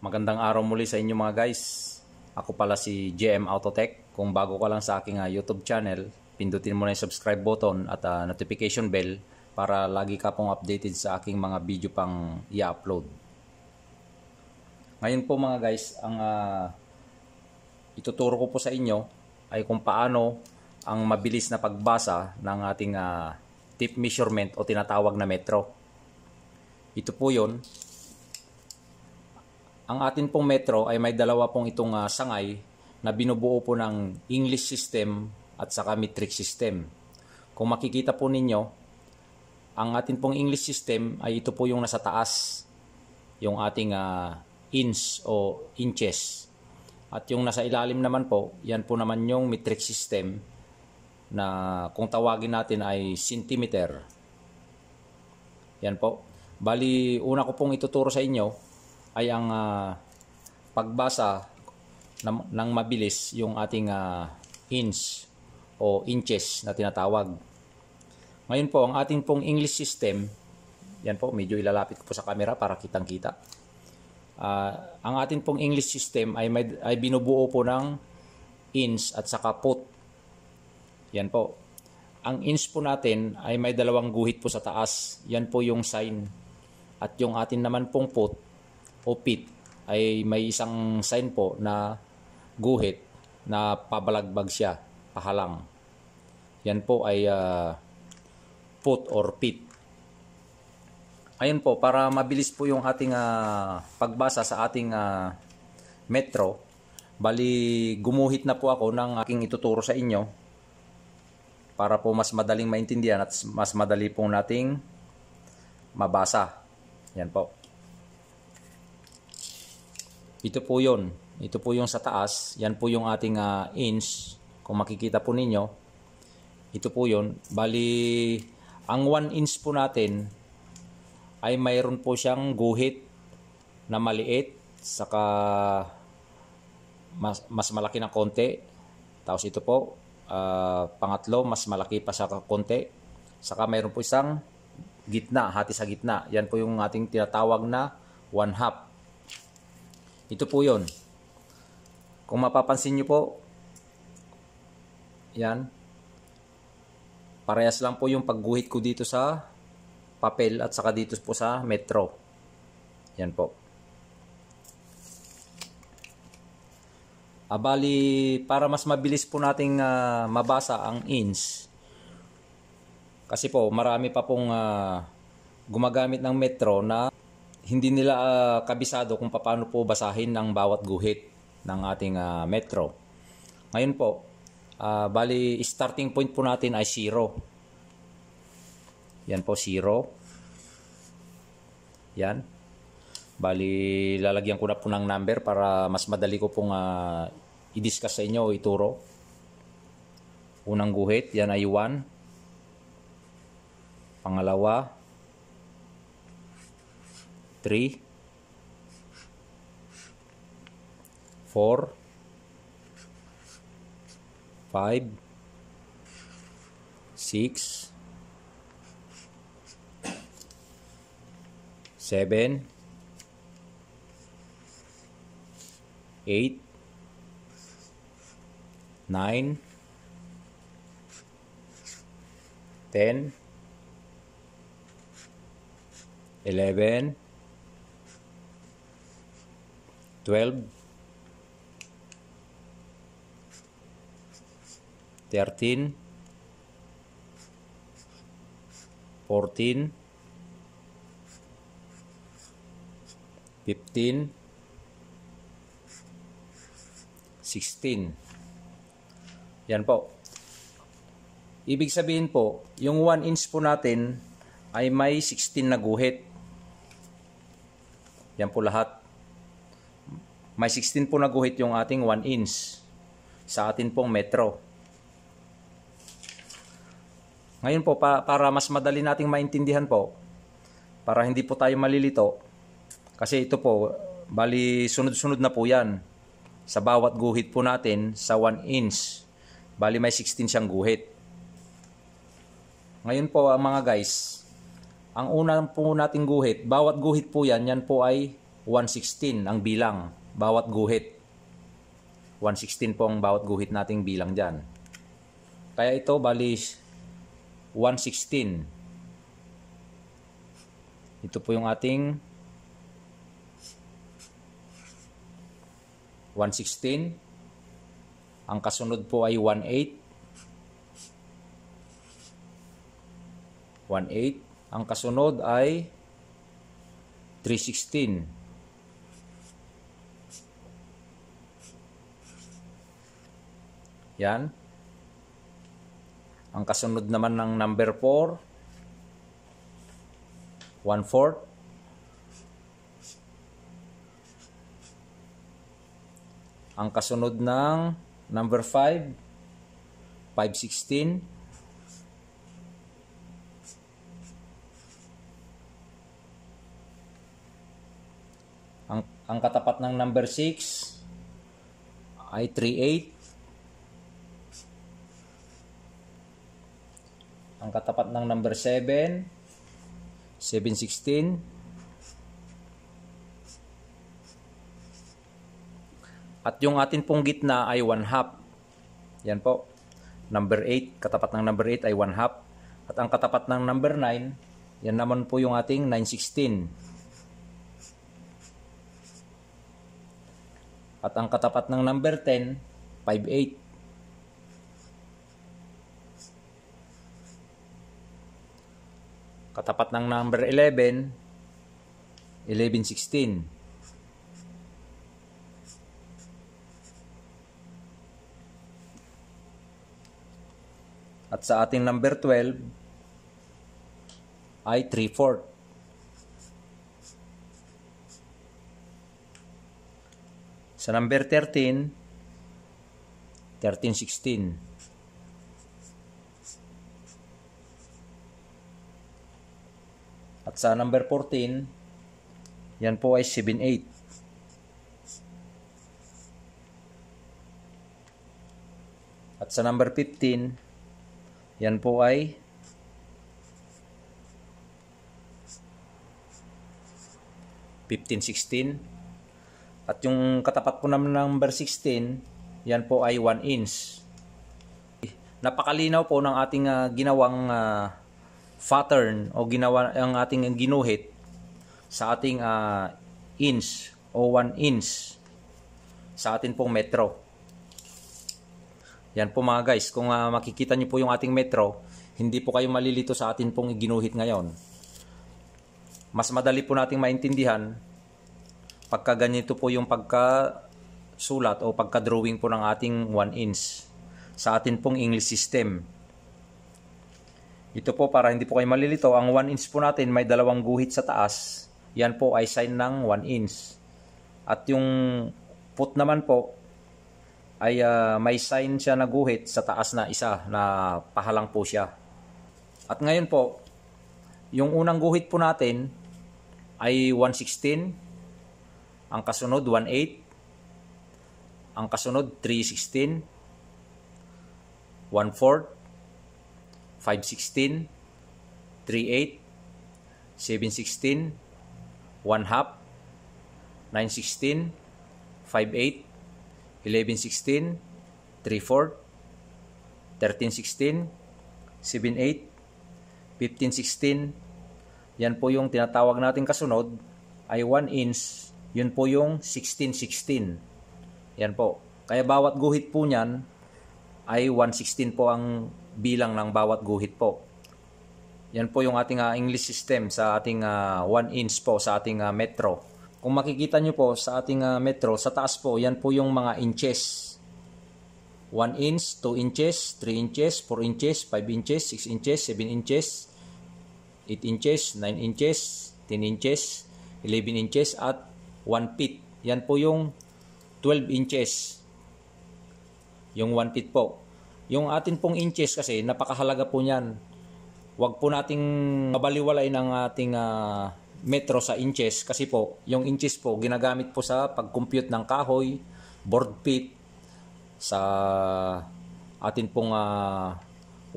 Magandang araw muli sa inyo mga guys. Ako pala si GM Autotech. Kung bago ka lang sa aking uh, YouTube channel, pindutin mo na yung subscribe button at uh, notification bell para lagi ka pong updated sa aking mga video pang i-upload. Ngayon po mga guys, ang uh, ituturo ko po sa inyo ay kung paano ang mabilis na pagbasa ng ating uh, tip measurement o tinatawag na metro. Ito po yon ang atin pong metro ay may dalawa pong itong uh, sangay na binubuo po ng English system at saka metric system. Kung makikita po ninyo, ang atin pong English system ay ito po yung nasa taas, yung ating uh, inch o inches. At yung nasa ilalim naman po, yan po naman yung metric system na kung tawagin natin ay centimeter. Yan po. Bali, una ko pong ituturo sa inyo ay ang uh, pagbasa ng, ng mabilis yung ating uh, ah, inch o inches na tinatawag. Ngayon po, ang ating pong English system, yan po, medyo ilalapit ko po sa camera para kitang-kita. Uh, ang ating pong English system ay, may, ay binubuo po ng ins at saka foot. Yan po. Ang ins po natin ay may dalawang guhit po sa taas. Yan po yung sign. At yung atin naman pong foot o pit ay may isang sign po na guhit na pabalagbag siya, pahalang. Yan po ay uh, ah, put or pit. Ayun po, para mabilis po yung ating uh, pagbasa sa ating uh, metro, bali gumuhit na po ako ng aking ituturo sa inyo para po mas madaling maintindihan at mas madali po nating mabasa. Yan po. Ito po yon. Ito po yung sa taas. Yan po yung ating uh, inch. Kung makikita po ninyo. Ito po yon. Bali, ang 1 inch po natin ay mayroon po siyang guhit na maliit. Saka mas, mas malaki na konti. Tapos ito po, uh, pangatlo, mas malaki pa sa konti. Saka mayroon po isang gitna, hati sa gitna. Yan po yung ating tinatawag na one half. Ito po yon. Kung mapapansin nyo po, yan, parehas lang po yung pagguhit ko dito sa papel at saka dito po sa metro. Yan po. Abali, ah, para mas mabilis po nating uh, mabasa ang inch, kasi po marami pa pong uh, gumagamit ng metro na hindi nila uh, kabisado kung paano po basahin ng bawat guhit ng ating uh, metro. Ngayon po, uh, bali starting point po natin ay 0. Yan po 0. Yan. Bali lalagyan ko na po ng number para mas madali ko pong uh, i-discuss sa inyo o ituro. Unang guhit, yan ay 1. Pangalawa, 3 4 5 6 7 8 9 10 11 12 13 14 15 16 Yan po. Ibig sabihin po, yung 1 inch po natin ay may 16 na guhit. Yan po lahat. May 16 po na guhit yung ating 1 inch sa atin pong metro. Ngayon po, pa, para mas madali nating maintindihan po, para hindi po tayo malilito, kasi ito po, bali sunod-sunod na po yan sa bawat guhit po natin sa 1 inch. Bali may 16 siyang guhit. Ngayon po ang ah, mga guys, ang unang po nating guhit, bawat guhit po yan, yan po ay 116 ang bilang bawat guhit. 116 po ang bawat guhit nating bilang dyan. Kaya ito bali 116. Ito po yung ating 116. Ang kasunod po ay 18. 18. Ang kasunod ay 316. Yan. Ang kasunod naman ng number 4, 1 fourth. Ang kasunod ng number 5, 516. Ang, ang katapat ng number 6 ay 38. ang katapat ng number 7, 716, at yung atin pong gitna ay 1 half. Yan po. Number 8, katapat ng number 8 ay 1 half. At ang katapat ng number 9, yan naman po yung ating 916. At ang katapat ng number 10, 58. Katapat ng number 11, 1116. At sa ating number 12 ay 34. Sa number 13, 1316. At sa number 14, yan po ay 7-8. At sa number 15, yan po ay 15-16. At yung katapat po naman ng number 16, yan po ay 1 inch. Napakalinaw po ng ating uh, ginawang uh, pattern o ginawa ang ating ginuhit sa ating uh, inch o 1 inch sa atin pong metro. Yan po mga guys, kung uh, makikita niyo po yung ating metro, hindi po kayo malilito sa atin pong ginuhit ngayon. Mas madali po nating maintindihan pagka ganito po yung pagka sulat o pagka-drawing po ng ating 1 inch sa atin pong English system. Ito po para hindi po kayo malilito, ang 1 inch po natin may dalawang guhit sa taas. Yan po ay sign ng 1 inch. At yung foot naman po ay uh, may sign siya na guhit sa taas na isa na pahalang po siya. At ngayon po, yung unang guhit po natin ay 116, ang kasunod 18, ang kasunod 316, 1 4 516, 38, 716, 1 half, 916, 58, 1116, 3 fourth, 1316, 78, 1516, yan po yung tinatawag natin kasunod ay 1 inch, yun po yung 1616. Yan po. Kaya bawat guhit po niyan ay 116 po ang bilang ng bawat guhit po. Yan po yung ating uh, English system sa ating 1 uh, ah, inch po sa ating uh, metro. Kung makikita nyo po sa ating uh, metro, sa taas po, yan po yung mga inches. 1 inch, 2 inches, 3 inches, 4 inches, 5 inches, 6 inches, 7 inches, 8 inches, 9 inches, 10 inches, 11 inches at 1 feet. Yan po yung 12 inches. Yung 1 feet po. Yung atin pong inches kasi napakahalaga po niyan. Huwag po nating mabaliwalain ang ating uh, metro sa inches kasi po yung inches po ginagamit po sa pag-compute ng kahoy, board feet, sa atin pong 1 uh, ah,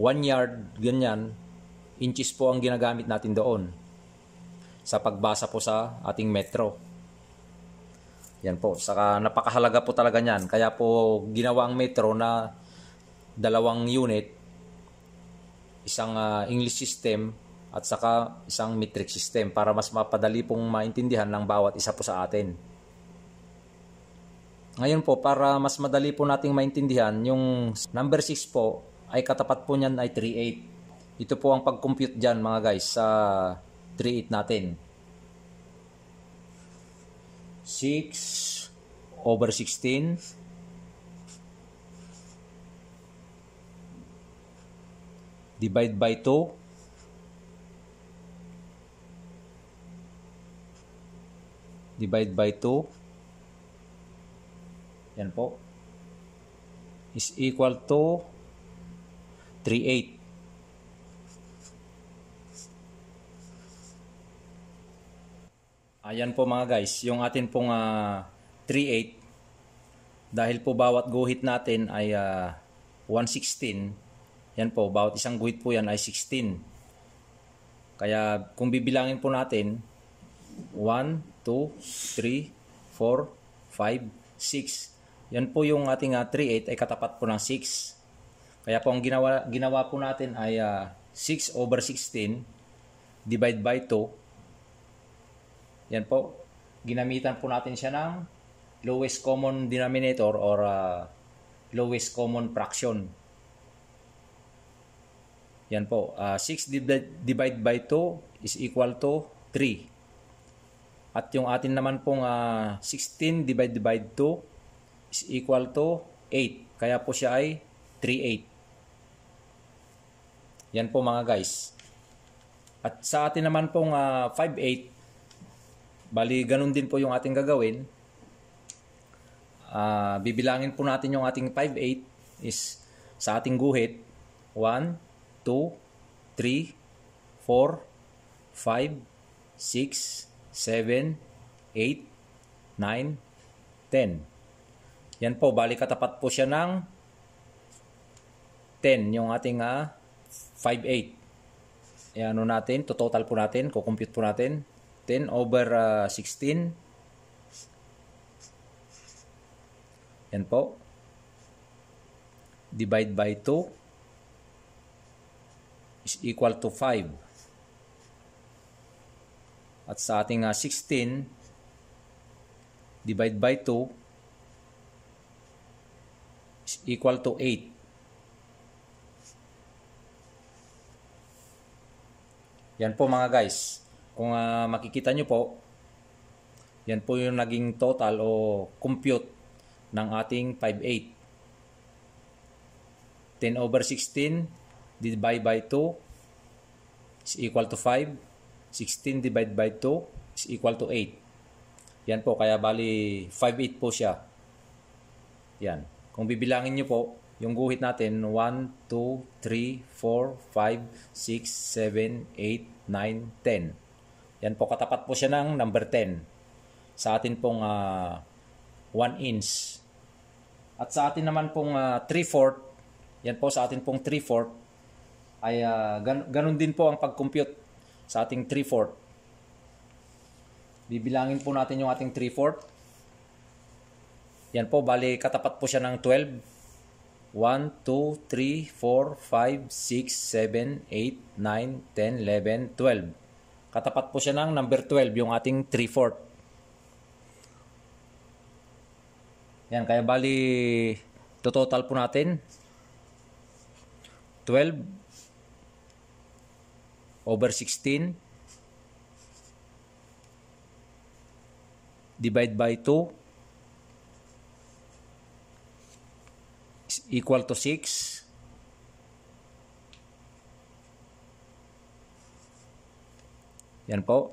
one yard, ganyan. Inches po ang ginagamit natin doon sa pagbasa po sa ating metro. Yan po. Saka napakahalaga po talaga niyan. Kaya po ginawa ang metro na dalawang unit, isang uh, English system at saka isang metric system para mas mapadali pong maintindihan ng bawat isa po sa atin. Ngayon po, para mas madali po nating maintindihan, yung number 6 po ay katapat po niyan ay 3.8. Ito po ang pag-compute dyan mga guys sa 3.8 natin. 6 over 16 divide by 2 divide by 2 yan po is equal to 38 ayan po mga guys yung atin pong uh, ah, 38 dahil po bawat guhit natin ay uh, ah, 116 yan po, bawat isang guhit po yan ay 16. Kaya kung bibilangin po natin, 1, 2, 3, 4, 5, 6. Yan po yung ating uh, 3, 8 ay katapat po ng 6. Kaya po ang ginawa, ginawa po natin ay uh, ah, 6 over 16 divide by 2. Yan po. Ginamitan po natin siya ng lowest common denominator or uh, lowest common fraction. Yan po. Uh, ah, 6 divided by 2 is equal to 3. At yung atin naman pong uh, ah, 16 divided by 2 is equal to 8. Kaya po siya ay 3.8. Yan po mga guys. At sa atin naman pong uh, ah, 5.8, bali ganun din po yung ating gagawin. Uh, bibilangin po natin yung ating 5.8 is sa ating guhit. 1, 2, 3, 4, 5, 6, 7, 8, 9, 10. Yan po, bali katapat po siya ng 10, yung ating uh, 5-8. E, ano natin, to total po natin, kukompute po natin. 10 over uh, ah, 16. Yan po. Divide by 2 is equal to 5. At sa ating uh, ah, 16, divide by 2 is equal to 8. Yan po mga guys. Kung uh, makikita nyo po, yan po yung naging total o compute ng ating 5.8. 10 over 16 divided by 2 is equal to 5. 16 divided by 2 is equal to 8. Yan po, kaya bali 5-8 po siya. Yan. Kung bibilangin nyo po, yung guhit natin, 1, 2, 3, 4, 5, 6, 7, 8, 9, 10. Yan po, katapat po siya ng number 10. Sa atin pong uh, ah, 1 inch. At sa atin naman pong uh, ah, 3 fourth, yan po sa atin pong 3 4 ay uh, gan- ganun din po ang pag-compute sa ating 3-4. Bibilangin po natin yung ating 3-4. Yan po, bali katapat po siya ng 12. 1, 2, 3, 4, 5, 6, 7, 8, 9, 10, 11, 12. Katapat po siya ng number 12, yung ating 3 fourth. Yan, kaya bali, to total po natin. 12, over 16 divide by 2 equal to 6 yan po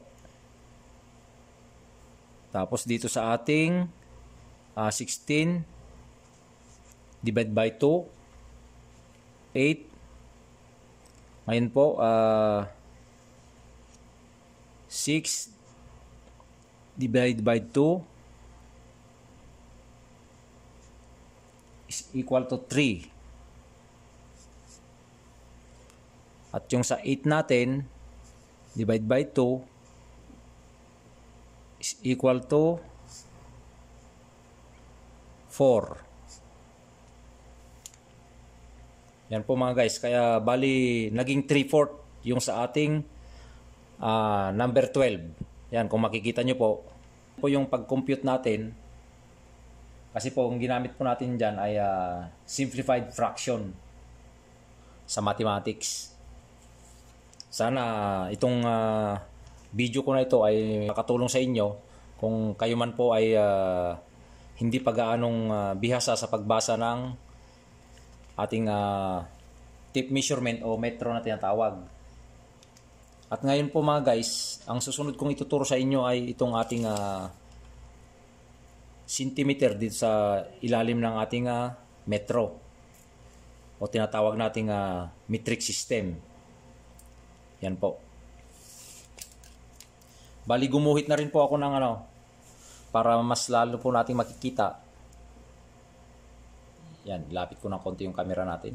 tapos dito sa ating uh, ah, 16 divide by 2 8 ngayon po uh, 6 divided by 2 is equal to 3. At yung sa 8 natin, divide by 2 is equal to 4. Yan po mga guys. Kaya bali naging 3 fourth yung sa ating uh, number 12. Yan, kung makikita nyo po, po yung pag-compute natin, kasi po, ang ginamit po natin dyan ay uh, simplified fraction sa mathematics. Sana itong uh, video ko na ito ay makatulong sa inyo kung kayo man po ay uh, hindi pa gaanong uh, bihasa sa pagbasa ng ating uh, tip measurement o metro na tinatawag. At ngayon po mga guys, ang susunod kong ituturo sa inyo ay itong ating uh, centimeter dito sa ilalim ng ating uh, metro o tinatawag nating uh, metric system. Yan po. Bali gumuhit na rin po ako ng ano para mas lalo po nating makikita. Yan, lapit ko ng konti yung camera natin.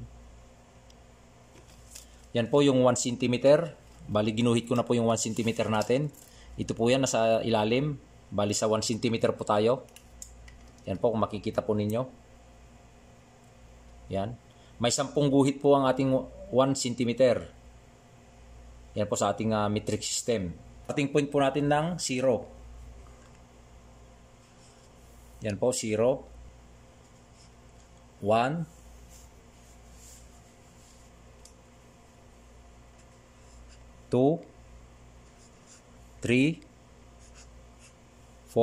Yan po yung 1 centimeter. Bali, ginuhit ko na po yung 1 cm natin. Ito po yan, nasa ilalim. Bali, sa 1 cm po tayo. Yan po, kung makikita po ninyo. Yan. May 10 guhit po ang ating 1 cm. Yan po sa ating uh, metric system. Ating point po natin ng 0. Yan po, 0. 1. 2 3 4 5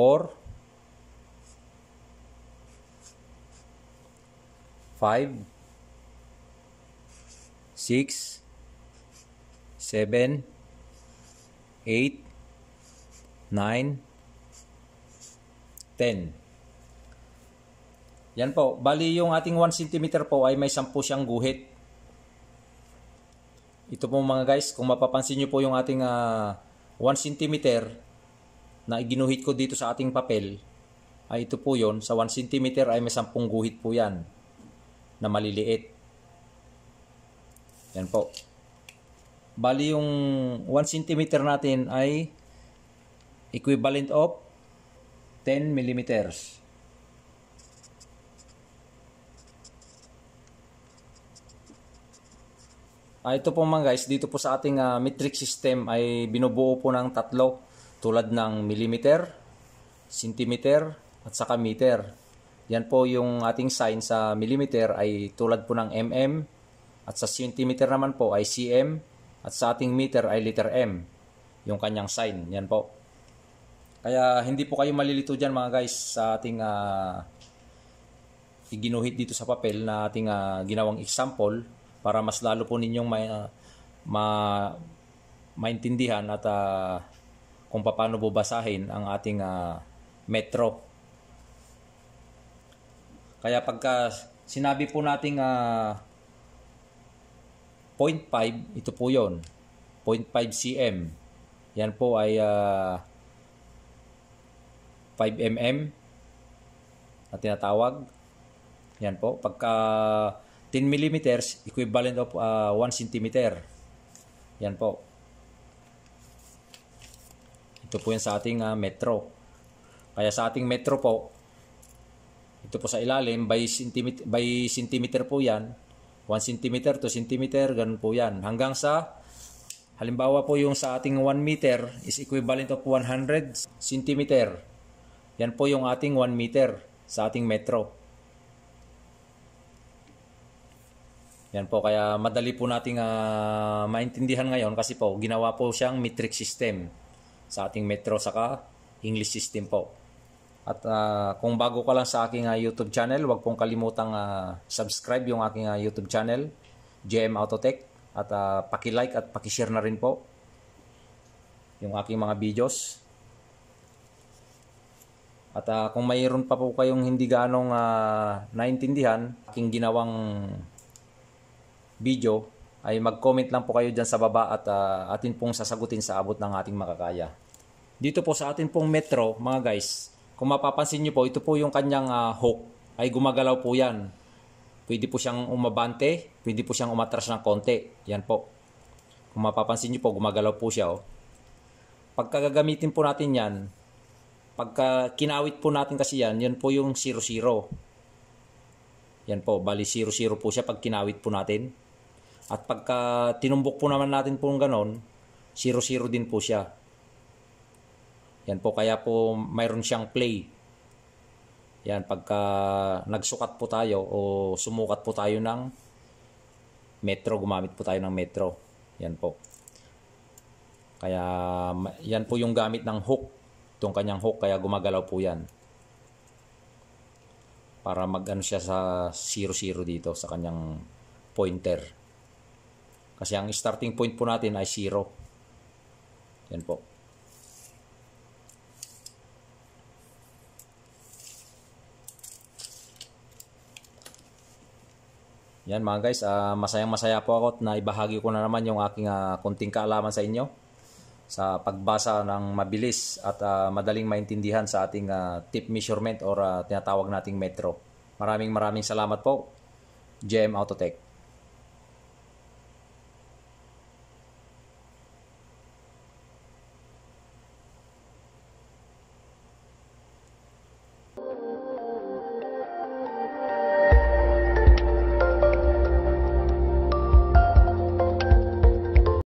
6 7 8 9 10 Yan po. Bali yung ating 1 cm po ay may 10 siyang guhit. Ito po mga guys, kung mapapansin nyo po yung ating uh, 1 cm na iginuhit ko dito sa ating papel, ay ito po yon Sa 1 cm ay may 10 guhit po yan na maliliit. Yan po. Bali yung 1 cm natin ay equivalent of 10 millimeters. Uh, ito po mga guys, dito po sa ating uh, metric system ay binubuo po ng tatlo tulad ng millimeter, centimeter, at saka meter. Yan po yung ating sign sa millimeter ay tulad po ng mm at sa centimeter naman po ay cm at sa ating meter ay liter m yung kanyang sign. Yan po. Kaya hindi po kayo malilito dyan mga guys sa ating uh, iginuhit dito sa papel na ating uh, ginawang example para mas lalo po ninyong ma, ah, ma maintindihan at uh, kung paano po basahin ang ating uh, metro. Kaya pagka sinabi po nating uh, 0.5, ito po yon 0.5 cm. Yan po ay uh, 5 mm na tinatawag. Yan po. Pagka 10 millimeters equivalent of uh, 1 centimeter Yan po. Ito po yan sa ating uh, metro. Kaya sa ating metro po, ito po sa ilalim, by centimeter, by centimeter po yan. 1 centimeter to centimeter ganun po yan. Hanggang sa, halimbawa po yung sa ating 1 meter is equivalent of 100 centimeter Yan po yung ating 1 meter sa ating metro. Yan po, kaya madali po nating uh, maintindihan ngayon kasi po ginawa po siyang metric system sa ating metro saka English system po. At uh, kung bago ka lang sa aking uh, YouTube channel, huwag pong kalimutang uh, subscribe yung aking uh, YouTube channel, JM Autotech. At uh, paki-like at paki-share na rin po yung aking mga videos. At uh, kung mayroon pa po kayong hindi ganong uh, naintindihan, aking ginawang video ay mag-comment lang po kayo dyan sa baba at uh, atin pong sasagutin sa abot ng ating makakaya. Dito po sa atin pong metro, mga guys, kung mapapansin nyo po, ito po yung kanyang uh, ah, hook ay gumagalaw po yan. Pwede po siyang umabante, pwede po siyang umatras ng konti. Yan po. Kung mapapansin nyo po, gumagalaw po siya. Oh. Pagkagagamitin po natin yan, pagka kinawit po natin kasi yan, yan po yung 00. Yan po, bali 00 po siya pag kinawit po natin. At pagka tinumbok po naman natin po ng ganon, 0-0 din po siya. Yan po, kaya po mayroon siyang play. Yan, pagka nagsukat po tayo o sumukat po tayo ng metro, gumamit po tayo ng metro. Yan po. Kaya yan po yung gamit ng hook. Itong kanyang hook, kaya gumagalaw po yan. Para mag-ano siya sa 0-0 dito sa kanyang pointer. Kasi ang starting point po natin ay 0. Yan po. Yan mga guys, uh, ah, masayang masaya po ako at naibahagi ko na naman yung aking uh, ah, kunting kaalaman sa inyo sa pagbasa ng mabilis at uh, madaling maintindihan sa ating uh, tip measurement or uh, tinatawag nating metro. Maraming maraming salamat po, GM Autotech.